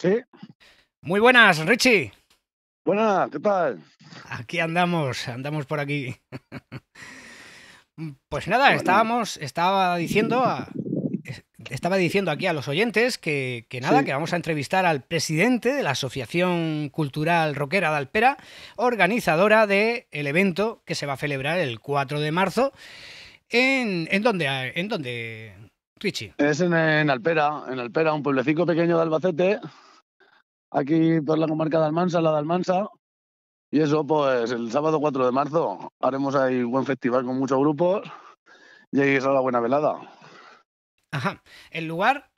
Sí. Muy buenas, Richie. Buenas, ¿qué tal? Aquí andamos, andamos por aquí. Pues nada, estábamos, estaba diciendo estaba diciendo aquí a los oyentes que, nada, que vamos a entrevistar al presidente de la Asociación Cultural Roquera de Alpera, organizadora del el evento que se va a celebrar el 4 de marzo. ¿En, en dónde? ¿En dónde, Richie? Es en, en Alpera, en Alpera, un pueblecito pequeño de Albacete aquí por la comarca de Almansa, la de Almansa. Y eso, pues el sábado 4 de marzo haremos ahí un buen festival con muchos grupos y ahí será la buena velada. Ajá. ¿El lugar?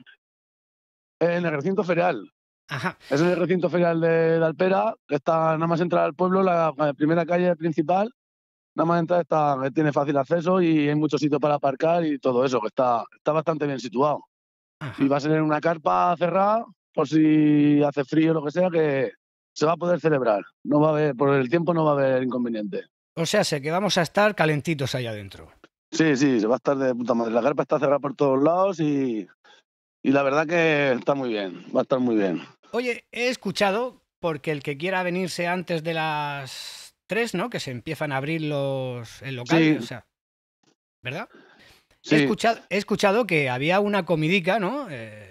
En el recinto ferial. Ajá. Es el recinto ferial de, Alpera, Alpera. Está nada más entrar al pueblo, la, primera calle principal. Nada más entrar está, eh, tiene fácil acceso y hay muchos sitios para aparcar y todo eso, que está, está bastante bien situado. Y va a ser en una carpa cerrada por si hace frío, o lo que sea, que se va a poder celebrar. No va a haber, por el tiempo no va a haber inconveniente. O sea, sé que vamos a estar calentitos ahí adentro. Sí, sí, se va a estar de puta madre. La garpa está cerrada por todos lados y, y la verdad que está muy bien, va a estar muy bien. Oye, he escuchado, porque el que quiera venirse antes de las 3, ¿no? Que se empiezan a abrir los el local, o sea, ¿verdad? He, escuchado, he escuchado que había una comidica, ¿no? Eh,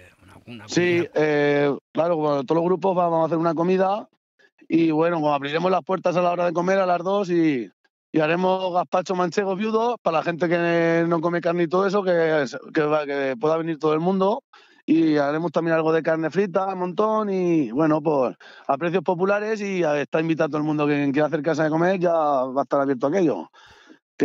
sí, eh, claro, todos los grupos vamos a hacer una comida y bueno, abriremos las puertas a la hora de comer a las dos y, haremos gazpacho manchego viudo para la gente que no come carne y todo eso, que, que, que pueda venir todo el mundo y haremos también algo de carne frita, un montón, y bueno, pues a precios populares y está invitado todo el mundo que quiera hacer casa de comer, ya va a estar abierto aquello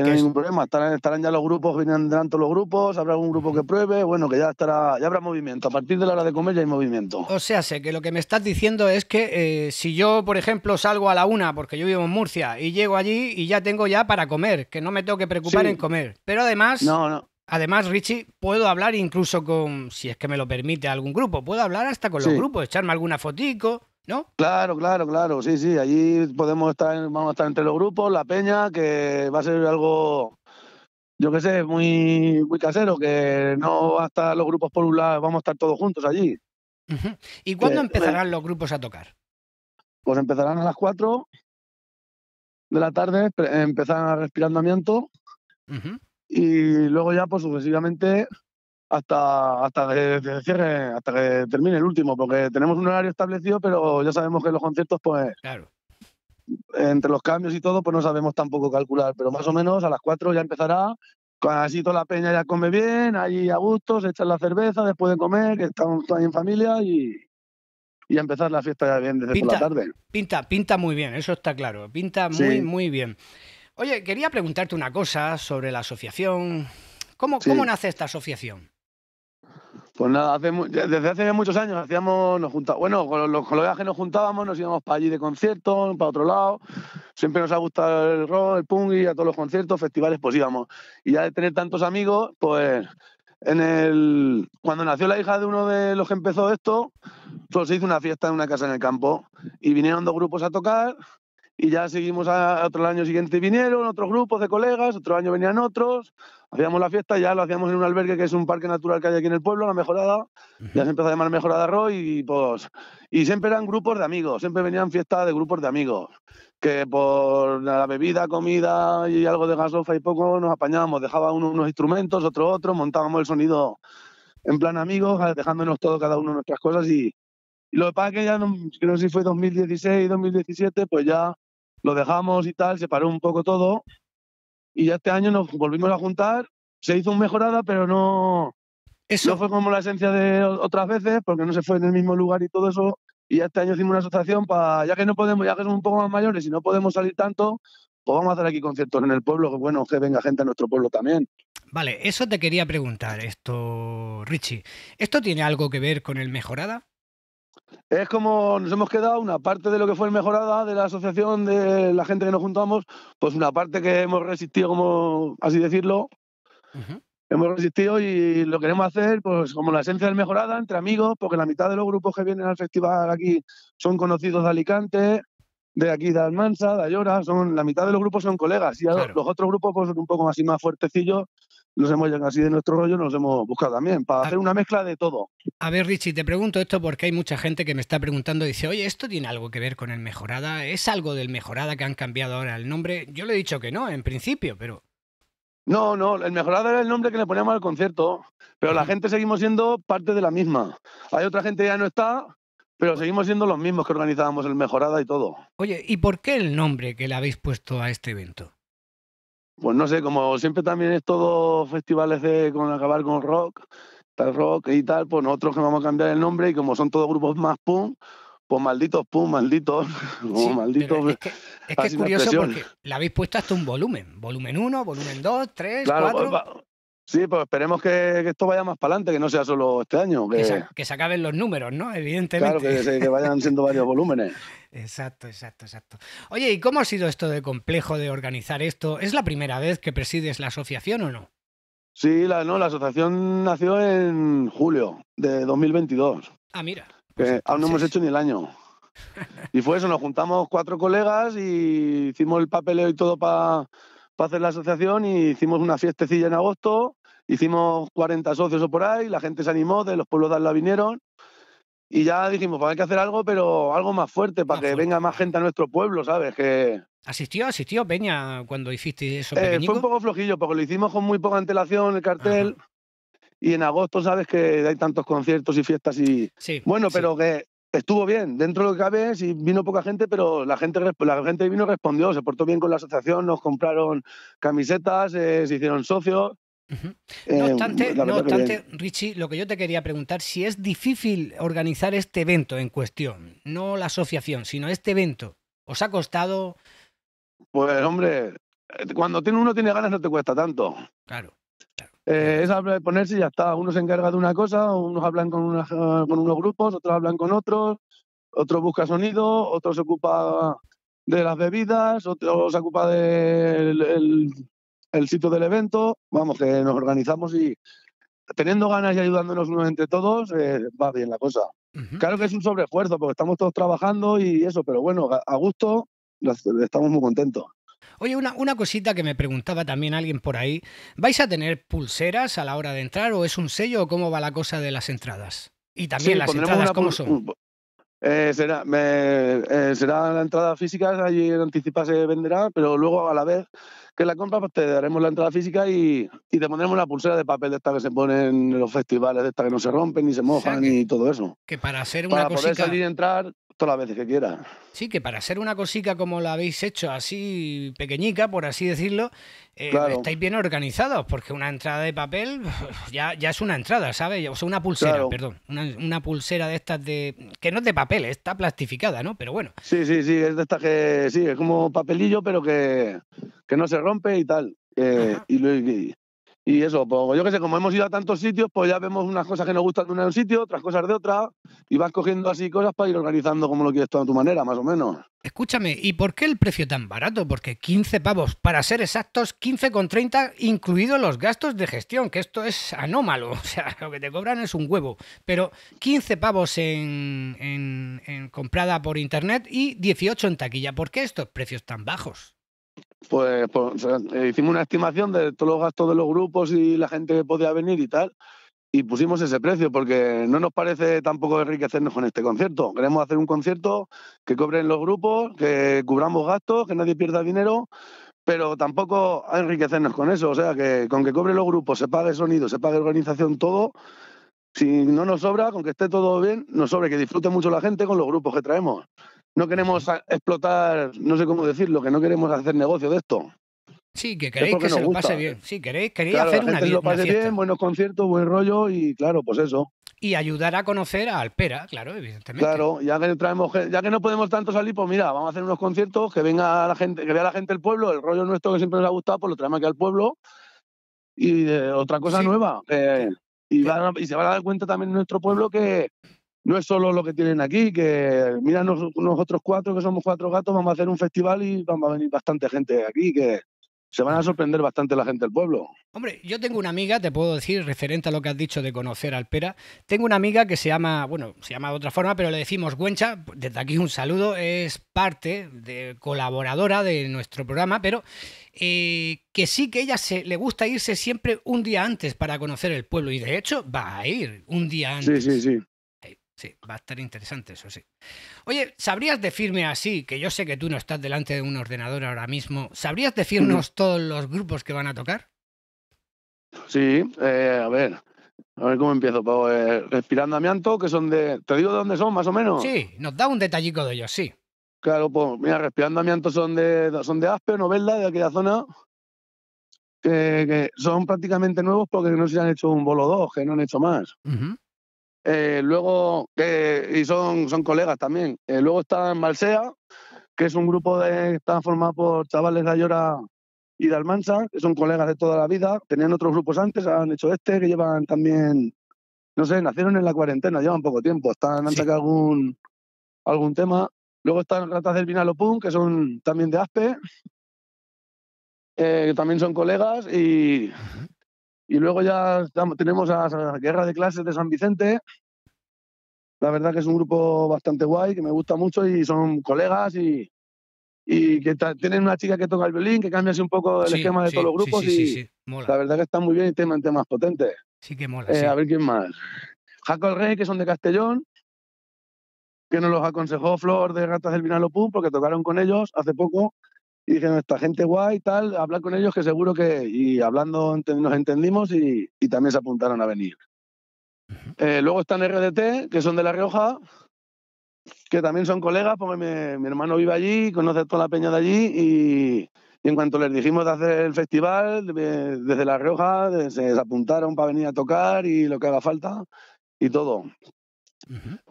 tiene ningún problema. Estarán, ya los grupos, vendrán todos los grupos, habrá algún grupo que pruebe, bueno, que ya estará, ya habrá movimiento. A partir de la hora de comer ya hay movimiento. O sea, sé que lo que me estás diciendo es que eh, si yo, por ejemplo, salgo a la una, porque yo vivo en Murcia, y llego allí y ya tengo ya para comer, que no me tengo que preocupar en comer. Pero además. No, Además, Richie, puedo hablar incluso con, si es que me lo permite algún grupo, puedo hablar hasta con los grupos, echarme alguna fotico. ¿no? Claro, claro, claro, sí, sí, allí podemos estar, vamos a estar entre los grupos, la peña, que va a ser algo, yo qué sé, muy, muy casero, que no va a estar los grupos por un lado, vamos a estar todos juntos allí. ¿Y cuándo empezarán eh, los grupos a tocar? Pues empezarán a las 4 de la tarde, empezarán a respirar andamiento y luego ya, pues sucesivamente hasta, hasta que, hasta que termine el último, porque tenemos un horario establecido, pero ya sabemos que los conciertos, pues. Claro. Entre los cambios y todo, pues no sabemos tampoco calcular, pero más o menos a las 4 ya empezará. Así toda la peña ya come bien, allí a gusto, se echan la cerveza después de comer, que estamos ahí en familia y, y empezar la fiesta ya bien desde la tarde. Pinta, pinta muy bien, eso está claro. Pinta muy, muy bien. Oye, quería preguntarte una cosa sobre la asociación. ¿Cómo, ¿Cómo nace esta asociación? Pues nada, desde hace muchos años hacíamos, nos juntábamos, bueno, con los colegas nos juntábamos nos íbamos para allí de conciertos, para otro lado. Siempre nos ha gustado el rock, el punk y a todos los conciertos, festivales, pues íbamos. Y ya de tener tantos amigos, pues en el cuando nació la hija de uno de los que empezó esto, solo se hizo una fiesta en una casa en el campo y vinieron dos grupos a tocar y ya seguimos a, otro año siguiente vinieron otros grupos de colegas, otro año venían otros, hacíamos la fiesta, ya lo hacíamos en un albergue que es un parque natural que hay aquí en el pueblo, la mejorada, ya se empezó a llamar mejorada Roy y pues y siempre eran grupos de amigos, siempre venían fiestas de grupos de amigos, que por la bebida, comida y algo de gasofa y poco nos apañábamos, dejaba uno unos instrumentos, otro otro, montábamos el sonido en plan amigos, dejándonos todo cada uno nuestras cosas y, lo que pasa que ya, no, creo que si fue 2016, 2017, pues ya lo dejamos y tal, se paró un poco todo. Y ya este año nos volvimos a juntar. Se hizo un mejorada, pero no, eso... fue como la esencia de otras veces, porque no se fue en el mismo lugar y todo eso. Y este año hicimos una asociación para, ya que no podemos, ya que somos un poco más mayores y no podemos salir tanto, pues vamos a hacer aquí conciertos en el pueblo, que bueno, que venga gente a nuestro pueblo también. Vale, eso te quería preguntar, esto, Richie. ¿Esto tiene algo que ver con el mejorada? es como nos hemos quedado una parte de lo que fue mejorada de la asociación de la gente que nos juntamos, pues una parte que hemos resistido, como así decirlo, hemos resistido y lo queremos hacer, pues como la esencia del mejorada entre amigos, porque la mitad de los grupos que vienen al festival aquí son conocidos de Alicante, de aquí de Almansa, de Ayora, son la mitad de los grupos son colegas y los otros grupos pues, son un poco más más fuertecillos nos hemos llegado así de nuestro rollo, nos hemos buscado también, para ah. hacer una mezcla de todo. A ver, Richie, te pregunto esto porque hay mucha gente que me está preguntando, dice, oye, ¿esto tiene algo que ver con el Mejorada? ¿Es algo del Mejorada que han cambiado ahora el nombre? Yo le he dicho que no, en principio, pero... No, no, el Mejorada era el nombre que le poníamos al concierto, pero la ah. gente seguimos siendo parte de la misma. Hay otra gente que ya no está, pero seguimos siendo los mismos que organizábamos el Mejorada y todo. Oye, ¿y por qué el nombre que le habéis puesto a este evento? pues no sé, como siempre también es todo festivales de con acabar con rock, tal rock y tal, pues nosotros que vamos a cambiar el nombre y como son todos grupos más pum, pues malditos pum, malditos, o malditos. Es que, es, curioso porque la habéis puesto hasta un volumen, volumen 1, volumen 2, 3, 4. Sí, pues esperemos que, esto vaya más para adelante, que no sea solo este año. Que, se, acaben los números, ¿no? Evidentemente. Claro, que, vayan siendo varios volúmenes. Exacto, exacto, exacto. Oye, ¿y cómo ha sido esto de complejo de organizar esto? ¿Es la primera vez que presides la asociación o no? Sí, la, no, la asociación nació en julio de 2022. Ah, mira. que pues aún no hemos hecho ni el año. Y fue eso, nos juntamos cuatro colegas y hicimos el papeleo y todo para para hacer la asociación y hicimos una fiestecilla en agosto, hicimos 40 socios o por ahí, la gente se animó, de los pueblos de Alba vinieron y ya dijimos, pues hay que hacer algo, pero algo más fuerte, para que venga más gente a nuestro pueblo, ¿sabes? Que... ¿Asistió, asistió Peña cuando hiciste eso? Eh, fue un poco flojillo, porque lo hicimos con muy poca antelación, el cartel. Y en agosto sabes que hay tantos conciertos y fiestas y... bueno, pero que estuvo bien, dentro de lo que cabe, sí, vino poca gente, pero la gente, la gente vino respondió, se portó bien con la asociación, nos compraron camisetas, eh, se hicieron socios. Eh, no obstante, Richie, lo que yo te quería preguntar, si es difícil organizar este evento en cuestión, no la asociación, sino este evento, ¿os ha costado? Pues hombre, eh, cuando uno tiene ganas no te cuesta tanto. Claro. Eh, es hablar de ponerse y ya está. Uno se encarga de una cosa, unos hablan con, con unos grupos, otros hablan con otros, otro busca sonido, otro se ocupa de las bebidas, otro se ocupa del el, sitio del evento. Vamos, que nos organizamos y teniendo ganas y ayudándonos unos entre todos, eh, va bien la cosa. Claro que es un sobreesfuerzo porque estamos todos trabajando y eso, pero bueno, a gusto estamos muy contentos. Oye, una, una cosita que me preguntaba también alguien por ahí. ¿Vais a tener pulseras a la hora de entrar o es un sello o cómo va la cosa de las entradas? Y también las entradas, ¿cómo son? Eh, será, eh, será la entrada física, allí en Anticipa se venderá, pero luego a la vez que la compra pues te daremos la entrada física y, y, te pondremos la pulsera de papel de esta que se pone en los festivales, de esta que no se rompen, ni se mojan, y ni todo eso. Que para hacer una cosita... salir y entrar todas las veces que quiera. Sí, que para hacer una cosica como la habéis hecho, así pequeñica, por así decirlo, eh, estáis bien organizados, porque una entrada de papel ya, ya es una entrada, ¿sabes? O sea, una pulsera, perdón, una, pulsera de estas de... que no es de papel, está plastificada, ¿no? Pero bueno. Sí, sí, sí, es de estas que... sí, es como papelillo, pero que, no se rompe y tal. y, y, y eso, pues yo qué sé, como hemos ido a tantos sitios, pues ya vemos unas cosas que nos gustan de un sitio, otras cosas de otra, y vas cogiendo así cosas para ir organizando como lo quieres todo a tu manera, más o menos. Escúchame, ¿y por qué el precio tan barato? Porque 15 pavos, para ser exactos, con 15,30 incluidos los gastos de gestión, que esto es anómalo, o sea, lo que te cobran es un huevo, pero 15 pavos en, en comprada por internet y 18 en taquilla, ¿por qué estos precios tan bajos? pues, pues hicimos una estimación de todos los gastos de los grupos y la gente que podía venir y tal, y pusimos ese precio porque no nos parece tampoco enriquecernos con este concierto. Queremos hacer un concierto que cobren los grupos, que cubramos gastos, que nadie pierda dinero, pero tampoco enriquecernos con eso. O sea, que con que cobren los grupos, se pague sonido, se pague organización, todo, si no nos sobra, con que esté todo bien, nos sobra que disfrute mucho la gente con los grupos que traemos no queremos explotar, no sé cómo decirlo, que no queremos hacer negocio de esto. Sí, que queréis que se pase bien. Sí, queréis, queréis hacer una, lo pase bien, buenos conciertos, buen rollo y claro, pues eso. Y ayudar a conocer a Alpera, claro, evidentemente. Claro, ya que traemos, ya que no podemos tanto salir, pues mira, vamos a hacer unos conciertos, que venga la gente, que vea la gente el pueblo, el rollo nuestro que siempre nos ha gustado, pues lo traemos aquí al pueblo. Y eh, otra cosa nueva. y, y se van a dar cuenta también nuestro pueblo que, no es solo lo que tienen aquí, que mira nosotros cuatro, que somos cuatro gatos, vamos a hacer un festival y vamos a venir bastante gente aquí, que se van a sorprender bastante la gente del pueblo. Hombre, yo tengo una amiga, te puedo decir, referente a lo que has dicho de conocer al Pera, tengo una amiga que se llama, bueno, se llama de otra forma, pero le decimos Güencha, desde aquí un saludo, es parte de colaboradora de nuestro programa, pero eh, que sí que ella se, le gusta irse siempre un día antes para conocer el pueblo y de hecho va a ir un día antes. Sí, sí, sí. Sí, va a estar interesante, eso sí. Oye, ¿sabrías decirme así, que yo sé que tú no estás delante de un ordenador ahora mismo, ¿sabrías decirnos todos los grupos que van a tocar? Sí, eh, a ver, a ver cómo empiezo. Pues, respirando amianto, que son de... ¿Te digo de dónde son, más o menos? Sí, nos da un detallico de ellos, sí. Claro, pues mira, respirando amianto son de, son de Aspe, Novelda, de aquella zona, que, son prácticamente nuevos porque no se han hecho un bolo dos, que no han hecho más. Eh, luego, eh, y son, son colegas también. Eh, luego está en que es un grupo que está formado por chavales de Ayora y de Almansa, que son colegas de toda la vida. Tenían otros grupos antes, han hecho este, que llevan también, no sé, nacieron en la cuarentena, llevan poco tiempo, están, antes algún, algún tema. Luego están Ratas del Vinalopún, que son también de Aspe, que también son colegas y, y luego ya tenemos a, la Guerra de Clases de San Vicente. La verdad que es un grupo bastante guay, que me gusta mucho y son colegas y, y que tienen una chica que toca el violín, que cambia así un poco el esquema de todos los grupos sí, y mola. la verdad que están muy bien y tiene más potentes. Sí que mola. Eh, a ver quién más. Jaco el Rey, que son de Castellón, que nos los aconsejó Flor de Ratas del Vinalopú, porque tocaron con ellos hace poco y dije, esta gente guay, y tal, hablar con ellos que seguro que... Y hablando nos entendimos y, también se apuntaron a venir. Eh, luego están RDT, que son de La Rioja, que también son colegas, porque mi, hermano vive allí, conoce toda la peña de allí y, en cuanto les dijimos de hacer el festival, desde La Rioja se apuntaron para venir a tocar y lo que haga falta y todo.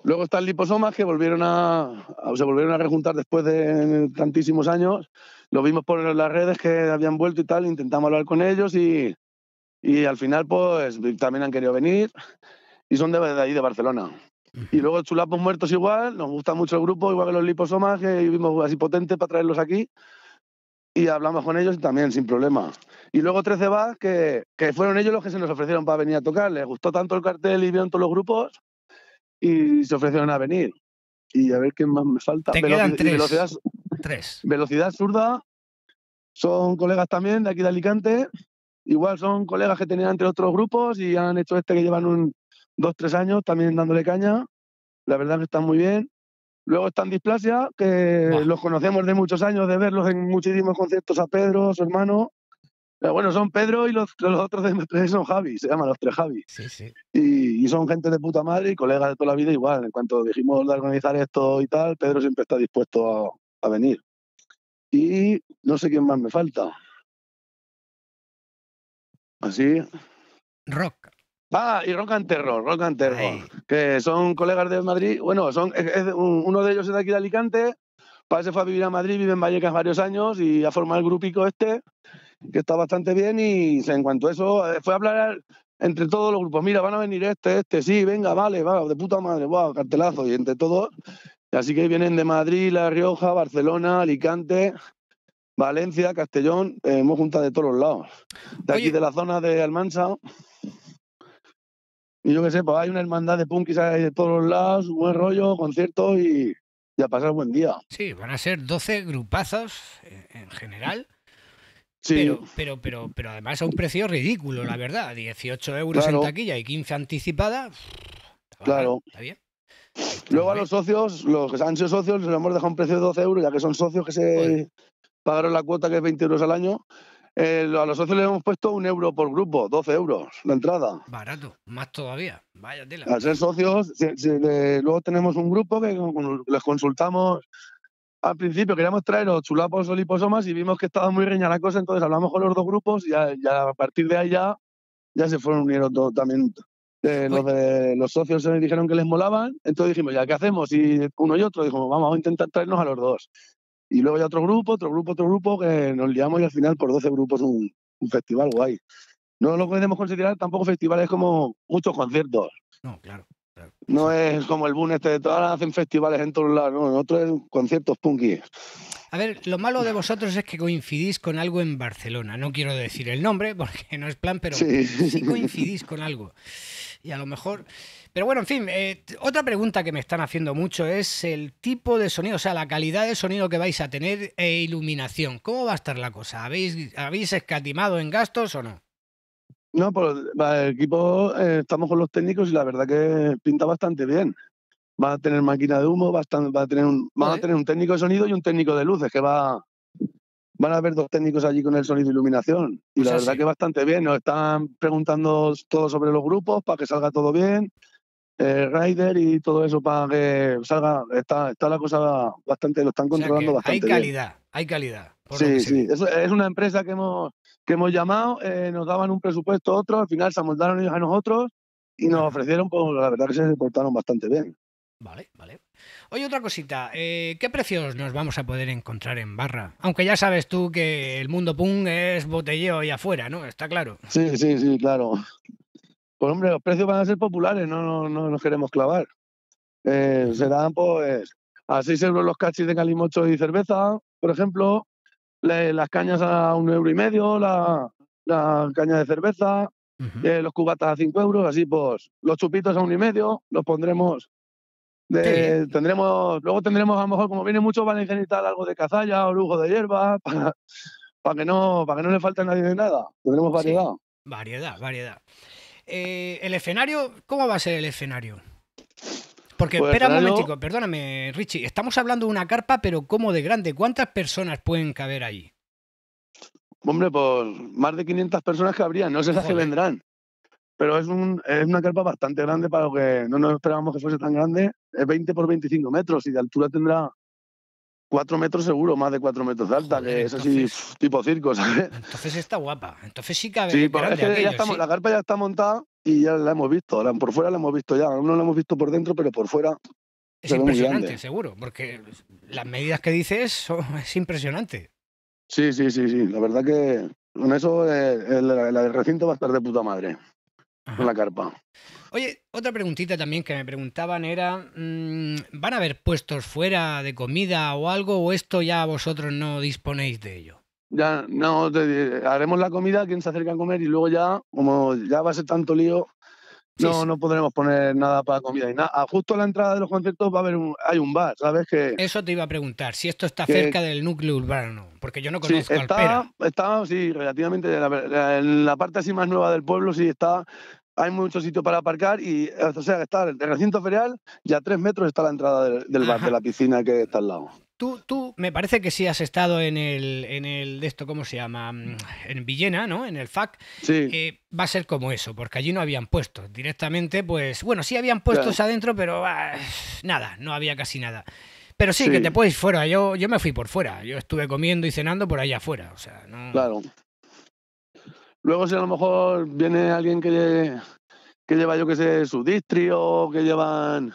Luego están liposomas que volvieron a, se volvieron a rejuntar después de tantísimos años. Lo vimos por las redes que habían vuelto y tal, intentamos hablar con ellos y, al final pues también han querido venir y son de, ahí, de Barcelona. Y luego Chulapos Muertos igual, nos gusta mucho el grupo, igual que los liposomas, que vimos así potentes para traerlos aquí y hablamos con ellos también, sin problema. Y luego 13 Bass, que, que, fueron ellos los que se nos ofrecieron para venir a tocar. Les gustó tanto el cartel y vieron todos los grupos y se ofrecieron a venir. Y a ver qué más me falta. tres. Velocidad, Surda. zurda. Son colegas también de aquí de Alicante. Igual son colegas que tenían entre otros grupos y han hecho este que llevan un dos, tres años también dándole caña. La verdad que están muy bien. Luego están Displasia, que los conocemos de muchos años, de verlos en muchísimos conciertos a Pedro, su hermano bueno, son Pedro y los, los otros tres son Javi, se llaman los tres Javi. Sí, sí. Y, son gente de puta madre y colegas de toda la vida igual. En cuanto dijimos de organizar esto y tal, Pedro siempre está dispuesto a, venir. Y no sé quién más me falta. Así. Rock. Ah, y Rock and Terror, Rock and Terror, que son colegas de Madrid. Bueno, son, uno de ellos es de aquí de Alicante, padre se fue a vivir a Madrid, vive en Vallecas varios años y ha formado el grupico este que está bastante bien y en cuanto a eso, eh, fue a hablar entre todos los grupos, mira, van a venir este, este, sí, venga, vale, va, de puta madre, wow, cartelazo, y entre todos, así que vienen de Madrid, La Rioja, Barcelona, Alicante, Valencia, Castellón, eh, hemos juntado de todos los lados, de aquí de la zona de Almansa, y yo qué sé, pues hay una hermandad de punkis de todos los lados, buen rollo, conciertos y, ya a pasar buen día. Sí, van a ser 12 grupazos eh, en general pero, pero, pero, además a un precio ridículo, la verdad. 18 euros en taquilla y 15 anticipadas. claro. Está bien. Luego a los socios, los que se han sido socios, les hemos dejado un precio de 12 euros, ya que son socios que se pagaron la cuota que es 20 euros al año. Eh, a los socios les hemos puesto un euro por grupo, 12 euros la entrada. Barato, más todavía. Vaya tela. Al ser socios, luego tenemos un grupo que les consultamos al principio queríamos traer los chulapos o liposomas y vimos que estaba muy reña la cosa, entonces hablamos con los dos grupos y ya, a partir de ahí ya, se fueron uniendo todos también. los, de, los socios se dijeron que les molaban, entonces dijimos, ¿ya qué hacemos? Y uno y otro dijimos, vamos, a intentar traernos a los dos. Y luego ya otro grupo, otro grupo, otro grupo, que nos liamos y al final por 12 grupos un, un festival guay. No lo podemos considerar tampoco festivales como muchos conciertos. No, claro. No es como el boom este de todas hacen festivales en todos lados, no, nosotros es conciertos punky. A ver, lo malo de vosotros es que coincidís con algo en Barcelona. No quiero decir el nombre porque no es plan, pero sí, coincidís con algo. Y a lo mejor. Pero bueno, en fin, eh, otra pregunta que me están haciendo mucho es el tipo de sonido, o sea, la calidad de sonido que vais a tener e iluminación. ¿Cómo va a estar la cosa? ¿Habéis, habéis escatimado en gastos o no? No, pues el equipo, eh, estamos con los técnicos y la verdad que pinta bastante bien. Va a tener máquina de humo, va a, va a tener un, a tener un técnico de sonido y un técnico de luces que va, van a haber dos técnicos allí con el sonido e iluminación. Y pues la verdad que bastante bien. Nos están preguntando todo sobre los grupos para que salga todo bien. Eh, Rider y todo eso para que salga. Está, la cosa bastante, lo están controlando bastante. Hay calidad, hay calidad. sí, sí. es, una empresa que hemos, que hemos llamado, eh, nos daban un presupuesto otro, al final se amoldaron ellos a nosotros y nos ofrecieron, pues la verdad que se portaron bastante bien. Vale, vale. Oye, otra cosita, eh, ¿qué precios nos vamos a poder encontrar en barra? Aunque ya sabes tú que el mundo pun es botelleo y afuera, ¿no? Está claro. Sí, sí, sí, claro. Pues hombre, los precios van a ser populares, no, no, nos queremos clavar. Eh, serán pues a 6 euros los cachis de calimocho y cerveza, por ejemplo, las cañas a un euro y medio, la, cañas caña de cerveza, eh, los cubatas a cinco euros, así pues los chupitos a un y medio, los pondremos. tendremos, luego tendremos a lo mejor, como viene mucho, van a algo de cazalla o lujo de hierba, para, para, que no, para que no le falte a nadie de nada. Tendremos variedad. Variedad, variedad. Eh, ¿El escenario? ¿Cómo va a ser el escenario? Porque, pues espera un momento, perdóname, Richie. Estamos hablando de una carpa, pero ¿cómo de grande? ¿Cuántas personas pueden caber ahí? Hombre, pues más de 500 personas cabrían, no sé si vendrán. Pero es, una carpa bastante grande para lo que no nos esperábamos que fuese tan grande. Es 20 por 25 metros y de altura tendrá 4 metros seguro, más de 4 metros de alta, que es así tipo circo, ¿sabes? Entonces está guapa, entonces sí cabe. Sí, pues, la carpa ya está montada y ya la hemos visto. por fuera la hemos visto ya, no la hemos visto por dentro, pero por fuera. Es impresionante, seguro, porque las medidas que dices son, es impresionante. Sí, sí, sí, sí. La verdad que con eso el eh, eh, la, recinto va a estar de puta madre. Con la carpa. Oye, otra preguntita también que me preguntaban era, mm, ¿van a haber puestos fuera de comida o algo o esto ya vosotros no disponéis de ello? ya no haremos la comida quien se acerca a comer y luego ya, como ya va a ser tanto lío, no, no podremos poner nada para comida y nada. Ah, justo a la entrada de los conciertos va a haber un, hay un bar, ¿sabes? Que, Eso te iba a preguntar, si esto está cerca del núcleo urbano, porque yo no conozco sí, está, sí, relativamente, en la, parte así más nueva del pueblo sí está, hay mucho sitio para aparcar y, o sea, está el recinto ferial ya a tres metros está la entrada del bar, de la piscina que está al lado. Tú, tú, me parece que sí has estado en el, en el de esto, ¿cómo se llama? Mm, en Villena, ¿no? En el FAC. Sí. Eh, va a ser como eso, porque allí no habían puestos. Directamente, pues, bueno, sí habían puestos adentro, pero ah, nada, no había casi nada. Pero sí, que te puedes fuera. Yo, yo me fui por fuera. Yo estuve comiendo y cenando por allá afuera. O sea, no... Claro. Luego, si a lo mejor viene alguien que, que lleva, yo que sé, su o que llevan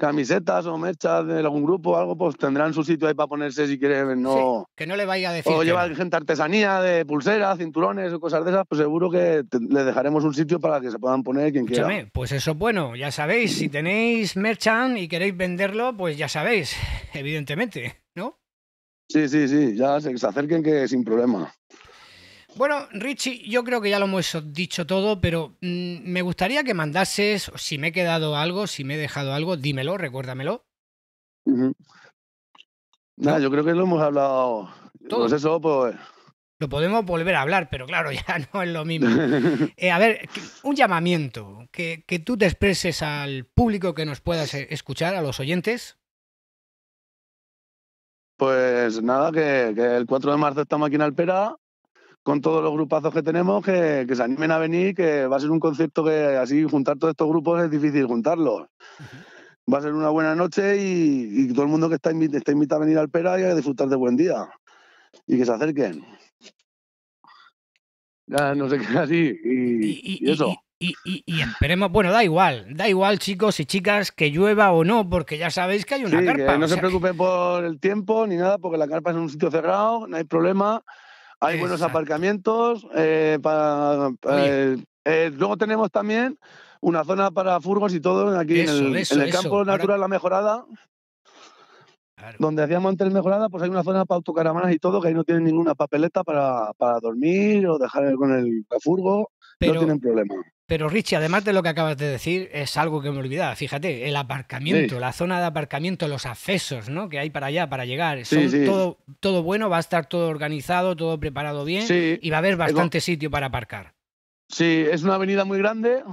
camisetas o mechas de algún grupo o algo, pues tendrán su sitio ahí para ponerse si quieren. No, que no le vaya a decir. O lleva gente artesanía de pulseras, cinturones o cosas de esas, pues seguro que le dejaremos un sitio para que se puedan poner quien quiera. Pues eso bueno, ya sabéis, si tenéis merchan y queréis venderlo, pues ya sabéis, evidentemente, ¿no? Sí, sí, sí, ya se acerquen que sin problema. Bueno, Richie, yo creo que ya lo hemos dicho todo, pero mm, me gustaría que mandases, si me he quedado algo, si me he dejado algo, dímelo, recuérdamelo. Nada, yo creo que lo hemos hablado. ¿Todo? Pues eso, pues. Lo podemos volver a hablar, pero claro, ya no es lo mismo. Eh, a ver, un llamamiento, que, que tú te expreses al público que nos puedas eh, escuchar, a los oyentes. Pues nada, que, que, el 4 de marzo estamos aquí en Alpera con todos los grupazos que tenemos, que, se animen a venir, que va a ser un concepto que así juntar todos estos grupos es difícil juntarlos. Va a ser una buena noche y, todo el mundo que está, invita, invitado a venir al Pera y a disfrutar de buen día. Y que se acerquen. Ya no sé qué así. Y, eso. Y, esperemos, bueno, da igual, da igual chicos y chicas que llueva o no, porque ya sabéis que hay una carpa. no se preocupen por el tiempo ni nada, porque la carpa es en un sitio cerrado, no hay problema. Hay buenos aparcamientos. Eh, para, eh, luego tenemos también una zona para furgos y todo aquí en el, campo natural La Mejorada. Donde hacíamos antes mejorada, pues hay una zona para autocaravanas y todo, que ahí no tienen ninguna papeleta para, para dormir o dejar con el, furgo, no tienen problema. Pero Richie, además de lo que acabas de decir, es algo que me olvidaba. Fíjate, el aparcamiento, la zona de aparcamiento, los accesos ¿no? que hay para allá, para llegar. Son Todo, bueno, va a estar todo organizado, todo preparado bien y va a haber bastante sitio para aparcar. Sí, es una avenida muy grande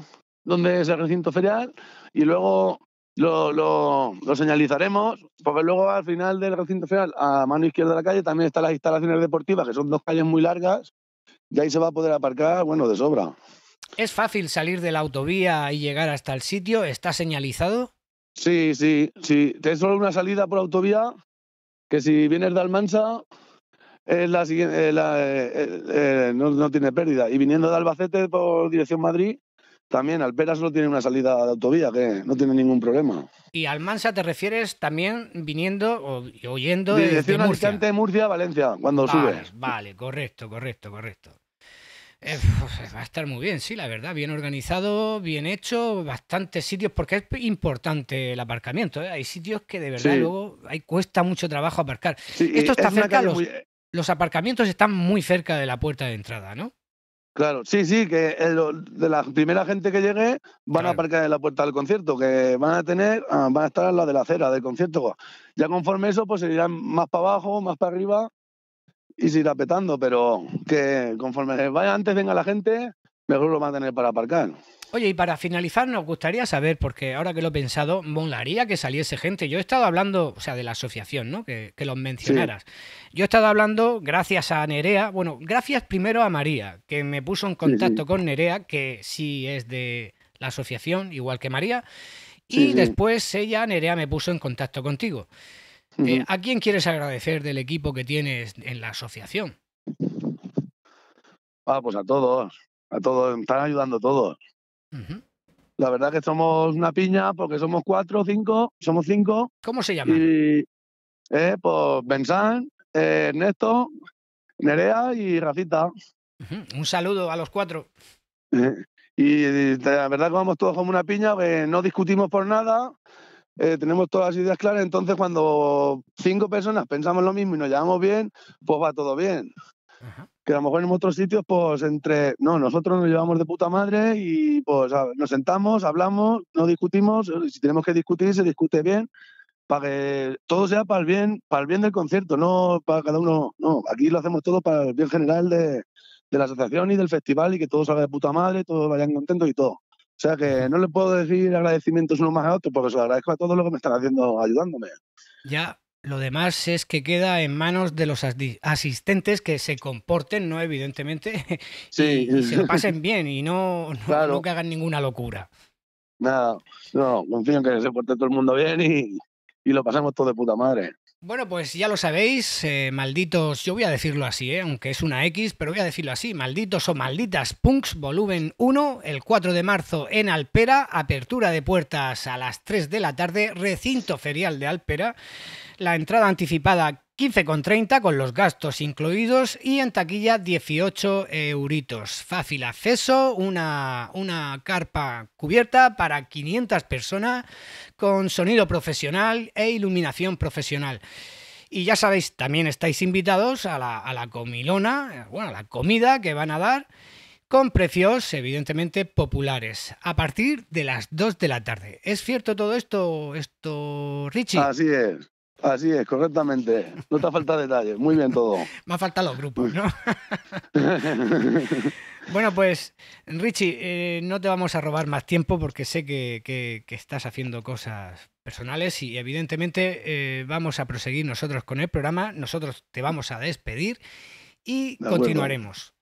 donde es el recinto ferial y luego lo, lo señalizaremos porque luego al final del recinto ferial, a mano izquierda de la calle, también están las instalaciones deportivas, que son dos calles muy largas y ahí se va a poder aparcar, bueno, de sobra. ¿Es fácil salir de la autovía y llegar hasta el sitio? ¿Está señalizado? Sí, sí, sí. Tienes solo una salida por autovía que si vienes de Almansa la, eh, eh, eh, no, tiene pérdida. Y viniendo de Albacete por dirección Madrid, también Alpera solo tiene una salida de autovía, que no tiene ningún problema. ¿Y Almansa te refieres también viniendo o oyendo de, Murcia? a Valencia, cuando subes. Vale, correcto, correcto, correcto. Eh, pues, va a estar muy bien, sí, la verdad, bien organizado, bien hecho, bastantes sitios, porque es importante el aparcamiento. ¿eh? Hay sitios que de verdad luego hay, cuesta mucho trabajo aparcar. Esto está cerca, los, aparcamientos están muy cerca de la puerta de entrada, ¿no? Claro, sí, sí, que eh, de la primera gente que llegue van a aparcar en la puerta del concierto, que van a tener, ah, van a estar en la de la acera del concierto. Ya conforme eso, pues se irán más para abajo, más para arriba, y se irá petando, pero que conforme vaya antes venga la gente, mejor lo va a tener para aparcar. Oye, y para finalizar, nos gustaría saber, porque ahora que lo he pensado, molaría que saliese gente. Yo he estado hablando, o sea, de la asociación, ¿no? Que, que los mencionaras. Yo he estado hablando, gracias a Nerea, bueno, gracias primero a María, que me puso en contacto con Nerea, que sí es de la asociación, igual que María. Y después ella, Nerea, me puso en contacto contigo. Eh, ¿A quién quieres agradecer del equipo que tienes en la asociación? Ah, pues a todos, a todos, están ayudando todos. La verdad que somos una piña porque somos cuatro, cinco, somos cinco. ¿Cómo se llama? eh, pues Benzán, eh, Ernesto, Nerea y Racita. Un saludo a los cuatro. Eh, y, la verdad que vamos todos como una piña, no discutimos por nada, eh, tenemos todas las ideas claras, entonces cuando cinco personas pensamos lo mismo y nos llevamos bien, pues va todo bien. Que a lo mejor en otros sitios, pues entre, no, nosotros nos llevamos de puta madre y pues nos sentamos, hablamos, no discutimos, si tenemos que discutir, se discute bien, para que todo sea para el bien, para el bien del concierto, no para cada uno, no, aquí lo hacemos todo para el bien general de, de la asociación y del festival y que todo salga de puta madre, todos vayan contentos y todo. O sea que no le puedo decir agradecimientos uno más a otro porque se agradezco a todos los que me están haciendo ayudándome. Ya, lo demás es que queda en manos de los asistentes que se comporten, ¿no? Evidentemente, sí. y, se se pasen bien y no, no, que hagan ninguna locura. Nada, no, confío en que se porte todo el mundo bien y, y lo pasemos todo de puta madre. Bueno, pues ya lo sabéis, eh, malditos, yo voy a decirlo así, eh, aunque es una X, pero voy a decirlo así, malditos o malditas punks, volumen 1, el 4 de marzo en Alpera, apertura de puertas a las 3 de la tarde, recinto ferial de Alpera, la entrada anticipada 15,30 con los gastos incluidos y en taquilla 18 euritos. Fácil acceso, una, una carpa cubierta para 500 personas con sonido profesional e iluminación profesional. Y ya sabéis, también estáis invitados a la, a la comilona, bueno, a la comida que van a dar con precios evidentemente populares a partir de las 2 de la tarde. ¿Es cierto todo esto, esto Richie? Así es, Así es, correctamente. No te ha faltado detalle. Muy bien todo. Me faltado los grupos, ¿no? bueno, pues Richie, eh, no te vamos a robar más tiempo porque sé que, estás haciendo cosas personales y evidentemente eh, vamos a proseguir nosotros con el programa. Nosotros te vamos a despedir y continuaremos.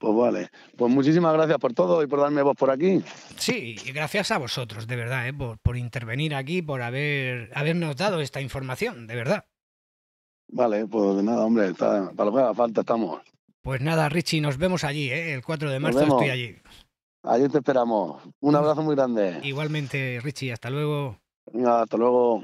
Pues vale, pues muchísimas gracias por todo y por darme voz por aquí. Sí, y gracias a vosotros, de verdad, eh, por, intervenir aquí, por haber, habernos dado esta información, de verdad. Vale, pues de nada, hombre, para lo que haga falta estamos. Pues nada, Richie, nos vemos allí, eh, el 4 de marzo estoy allí. Allí te esperamos. Un abrazo muy grande. Igualmente, Richie, hasta luego. hasta luego.